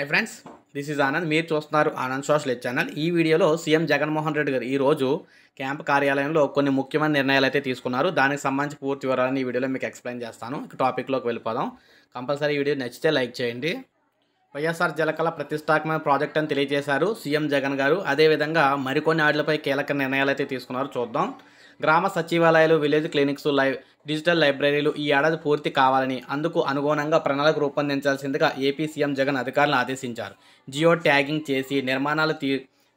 hi friends this is Anand మీరు చూస్తున్నారు Anand social channel ఈ వీడియోలో సీఎం జగన్మోహన్ రెడ్డి గారు ఈరోజు క్యాంప్ కార్యాలయంలో కొన్ని ముఖ్యమైన నిర్ణయాలు అయితే తీసుకున్నారు దానికి సంబంధించి పూర్తి వివరాలను ఈ వీడియోలో మీకు ఎక్స్ప్లెయిన్ చేస్తాను టాపిక్లోకి వెళ్ళిపోదాం కంపల్సరీ వీడియో నచ్చితే లైక్ చేయండి వైఎస్ఆర్ జలకళ ప్రతిష్టాత్మక ప్రాజెక్ట్ అని తెలియజేశారు సీఎం జగన్ గారు అదేవిధంగా మరికొన్ని ఆడలపై కీలక నిర్ణయాలు అయితే తీసుకున్నారు చూద్దాం గ్రామ సచివాలయాలు విలేజ్ క్లినిక్స్ లైవ్ డిజిటల్ లైబ్రరీలు ఈ ఏడాది పూర్తి కావాలని అందుకు అనుగుణంగా ప్రణాళిక రూపొందించాల్సిందిగా ఏపీ సీఎం జగన్ అధికారులను ఆదేశించారు జియో ట్యాగింగ్ చేసి నిర్మాణాలు తీ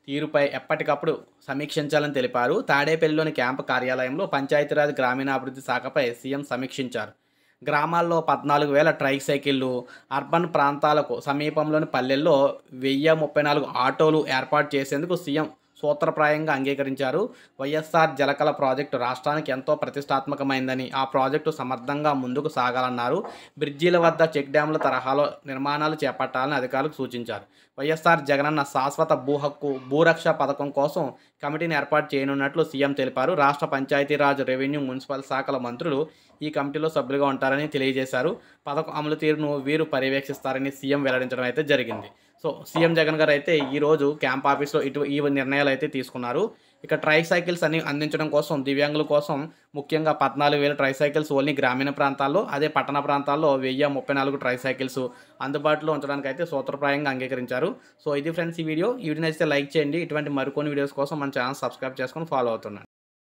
తీరుపై ఎప్పటికప్పుడు సమీక్షించాలని తెలిపారు తాడేపల్లిలోని క్యాంపు కార్యాలయంలో పంచాయతీరాజ్ గ్రామీణాభివృద్ధి శాఖపై సీఎం సమీక్షించారు గ్రామాల్లో పద్నాలుగు వేల సైకిళ్ళు అర్బన్ ప్రాంతాలకు సమీపంలోని పల్లెల్లో వెయ్యి ముప్పై నాలుగు ఆటోలు ఏర్పాటు చేసేందుకు సీఎం సూత్రప్రాయంగా అంగీకరించారు వైఎస్ఆర్ జలకల ప్రాజెక్టు రాష్ట్రానికి ఎంతో ప్రతిష్టాత్మకమైందని ఆ ప్రాజెక్టు సమర్థంగా ముందుకు సాగాలన్నారు బ్రిడ్జీల వద్ద చెక్ డ్యాంల తరహాలో నిర్మాణాలు చేపట్టాలని అధికారులకు సూచించారు వైఎస్ఆర్ జగనన్న శాశ్వత భూహక్కు హక్కు భూరక్ష పథకం కోసం కమిటీని ఏర్పాటు చేయనున్నట్లు సీఎం తెలిపారు రాష్ట్ర పంచాయతీరాజ్ రెవెన్యూ మున్సిపల్ శాఖల మంత్రులు ఈ కమిటీలో సభ్యులుగా ఉంటారని తెలియజేశారు పథకం అమలు తీరును వీరు పర్యవేక్షిస్తారని సీఎం వెల్లడించడం అయితే జరిగింది సో సీఎం జగన్ గారు అయితే ఈరోజు క్యాంప్ ఆఫీస్లో ఇటు ఈ నిర్ణయాలు అయితే తీసుకున్నారు ఇక ట్రైసైకిల్స్ అన్ని అందించడం కోసం దివ్యాంగుల కోసం ముఖ్యంగా పద్నాలుగు వేల ట్రైసైకిల్స్ ఓన్లీ గ్రామీణ ప్రాంతాల్లో అదే పట్టణ ప్రాంతాల్లో వెయ్యి ముప్పై నాలుగు ట్రైసైకిల్స్ అందుబాటులో ఉంచడానికి అయితే సూత్రప్రాయంగా అంగీకరించారు సో ఇది ఫ్రెండ్స్ ఈ వీడియో ఈ వీడియో నచ్చితే లైక్ చేయండి ఇటువంటి మరికొన్ని వీడియోస్ కోసం మన ఛానల్ సబ్స్క్రైబ్ చేసుకొని ఫాలో అవుతున్నాను